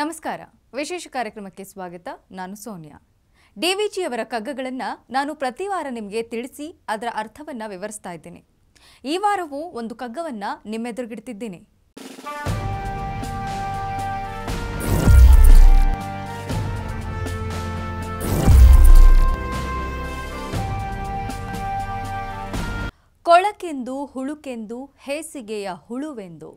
ನಮಸ್ಕಾರ ವಿಶೇಷ ಕಾರ್ಯಕ್ರಮಕ್ಕೆ ಸ್ವಾಗತ ನಾನು ಸೋನಿಯಾ ಡಿವಿಜಿ ಅವರ ಕಗ್ಗಗಳನ್ನು ನಾನು ಪ್ರತಿ ವಾರ ನಿಮಗೆ ತಿಳಿಸಿ ಅದರ ಅರ್ಥವನ್ನು ವಿವರಿಸ್ತಾ ಇದ್ದೇನೆ ಈ ವಾರವೂ ಒಂದು ಕಗ್ಗವನ್ನು ನಿಮ್ಮೆದುರುಗಿಡ್ತಿದ್ದೇನೆ ಕೊಳಕೆಂದು ಹುಳುಕೆಂದು ಹೇಸಿಗೆಯ ಹುಳುವೆಂದು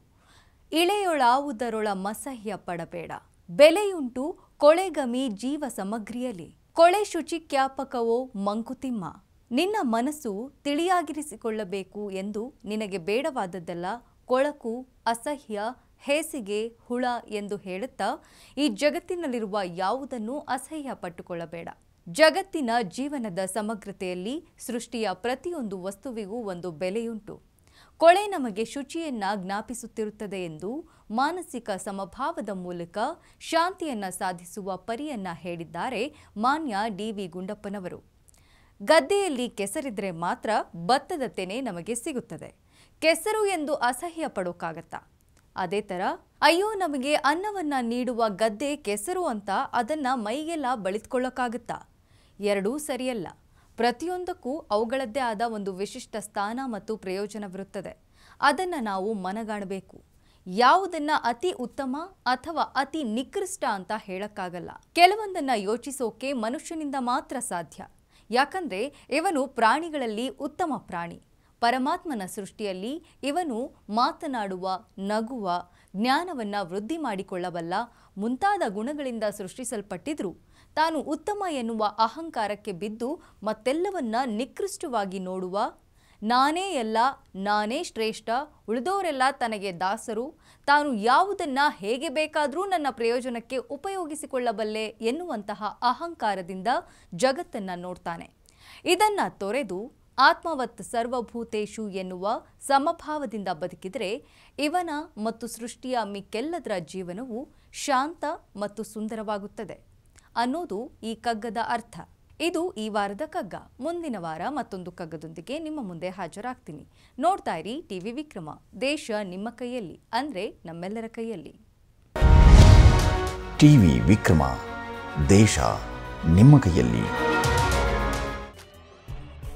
ಇಳೆಯೊಳಾವುದರೊಳ ಮಸಹ್ಯ ಪಡಬೇಡ ಬೆಲೆಯುಂಟು ಕೊಳೆಗಮಿ ಜೀವ ಸಮಗ್ರಿಯಲ್ಲಿ ಕೊಳೆ ಶುಚಿಕ್ಯಾಪಕವೋ ಮಂಕುತಿಮ್ಮ ನಿನ್ನ ಮನಸ್ಸು ತಿಳಿಯಾಗಿರಿಸಿಕೊಳ್ಳಬೇಕು ಎಂದು ನಿನಗೆ ಬೇಡವಾದದ್ದೆಲ್ಲ ಕೊಳಕು ಅಸಹ್ಯ ಹೇಸಿಗೆ ಹುಳ ಎಂದು ಹೇಳುತ್ತಾ ಈ ಜಗತ್ತಿನಲ್ಲಿರುವ ಯಾವುದನ್ನೂ ಅಸಹ್ಯ ಪಟ್ಟುಕೊಳ್ಳಬೇಡ ಜಗತ್ತಿನ ಜೀವನದ ಸಮಗ್ರತೆಯಲ್ಲಿ ಸೃಷ್ಟಿಯ ಪ್ರತಿಯೊಂದು ವಸ್ತುವಿಗೂ ಒಂದು ಬೆಲೆಯುಂಟು ಕೊಳೆ ನಮಗೆ ಶುಚಿಯನ್ನ ಜ್ಞಾಪಿಸುತ್ತಿರುತ್ತದೆ ಎಂದು ಮಾನಸಿಕ ಸಮಭಾವದ ಮೂಲಕ ಶಾಂತಿಯನ್ನ ಸಾಧಿಸುವ ಪರಿಯನ್ನ ಹೇಳಿದ್ದಾರೆ ಮಾನ್ಯ ಡಿವಿ ಗುಂಡಪ್ಪನವರು ಗದ್ದೆಯಲ್ಲಿ ಕೆಸರಿದ್ರೆ ಮಾತ್ರ ಭತ್ತದ ತೆನೆ ನಮಗೆ ಸಿಗುತ್ತದೆ ಕೆಸರು ಎಂದು ಅಸಹ್ಯ ಪಡೋಕ್ಕಾಗತ್ತಾ ಅದೇ ಥರ ಅಯ್ಯೋ ನಮಗೆ ಅನ್ನವನ್ನ ನೀಡುವ ಗದ್ದೆ ಕೆಸರು ಅಂತ ಅದನ್ನ ಮೈಗೆಲ್ಲ ಬಳಿತ್ಕೊಳ್ಳೋಕ್ಕಾಗತ್ತಾ ಎರಡೂ ಸರಿಯಲ್ಲ ಪ್ರತಿಯೊಂದಕ್ಕೂ ಅವುಗಳದ್ದೇ ಆದ ಒಂದು ವಿಶಿಷ್ಟ ಸ್ಥಾನ ಮತ್ತು ಪ್ರಯೋಜನವಿರುತ್ತದೆ ಅದನ್ನು ನಾವು ಮನಗಾಣಬೇಕು ಯಾವುದನ್ನ ಅತಿ ಉತ್ತಮ ಅಥವಾ ಅತಿ ನಿಕೃಷ್ಟ ಅಂತ ಹೇಳಕ್ಕಾಗಲ್ಲ ಕೆಲವೊಂದನ್ನ ಯೋಚಿಸೋಕೆ ಮನುಷ್ಯನಿಂದ ಮಾತ್ರ ಸಾಧ್ಯ ಯಾಕಂದ್ರೆ ಇವನು ಪ್ರಾಣಿಗಳಲ್ಲಿ ಉತ್ತಮ ಪ್ರಾಣಿ ಪರಮಾತ್ಮನ ಸೃಷ್ಟಿಯಲ್ಲಿ ಇವನು ಮಾತನಾಡುವ ನಗುವ ಜ್ಞಾನವನ್ನು ವೃದ್ಧಿ ಮಾಡಿಕೊಳ್ಳಬಲ್ಲ ಮುಂತಾದ ಗುಣಗಳಿಂದ ಸೃಷ್ಟಿಸಲ್ಪಟ್ಟಿದ್ರು ತಾನು ಉತ್ತಮ ಎನ್ನುವ ಅಹಂಕಾರಕ್ಕೆ ಬಿದ್ದು ಮತ್ತೆಲ್ಲವನ್ನ ನಿಕೃಷ್ಟವಾಗಿ ನೋಡುವ ನಾನೇ ಎಲ್ಲ ನಾನೇ ಶ್ರೇಷ್ಠ ಉಳಿದವರೆಲ್ಲ ತನಗೆ ದಾಸರು ತಾನು ಯಾವುದನ್ನು ಹೇಗೆ ಬೇಕಾದರೂ ನನ್ನ ಪ್ರಯೋಜನಕ್ಕೆ ಉಪಯೋಗಿಸಿಕೊಳ್ಳಬಲ್ಲೆ ಎನ್ನುವಂತಹ ಅಹಂಕಾರದಿಂದ ಜಗತ್ತನ್ನು ನೋಡ್ತಾನೆ ಇದನ್ನು ತೊರೆದು ಆತ್ಮವತ್ ಸರ್ವಭೂತೇಶು ಎನ್ನುವ ಸಮಭಾವದಿಂದ ಬದುಕಿದರೆ ಇವನ ಮತ್ತು ಸೃಷ್ಟಿಯ ಮಿಕ್ಕೆಲ್ಲದರ ಜೀವನವು ಶಾಂತ ಮತ್ತು ಸುಂದರವಾಗುತ್ತದೆ ಅನ್ನೋದು ಈ ಕಗ್ಗದ ಅರ್ಥ ಇದು ಈ ವಾರದ ಕಗ್ಗ ಮುಂದಿನ ವಾರ ಮತ್ತೊಂದು ಕಗ್ಗದೊಂದಿಗೆ ನಿಮ್ಮ ಮುಂದೆ ಹಾಜರಾಗ್ತೀನಿ ನೋಡ್ತಾ ಇರಿ ಟಿವಿ ವಿಕ್ರಮ ದೇಶ ನಿಮ್ಮ ಕೈಯಲ್ಲಿ ಅಂದರೆ ನಮ್ಮೆಲ್ಲರ ಕೈಯಲ್ಲಿ ಟಿವಿ ವಿಕ್ರಮ ದೇಶ ನಿಮ್ಮ ಕೈಯಲ್ಲಿ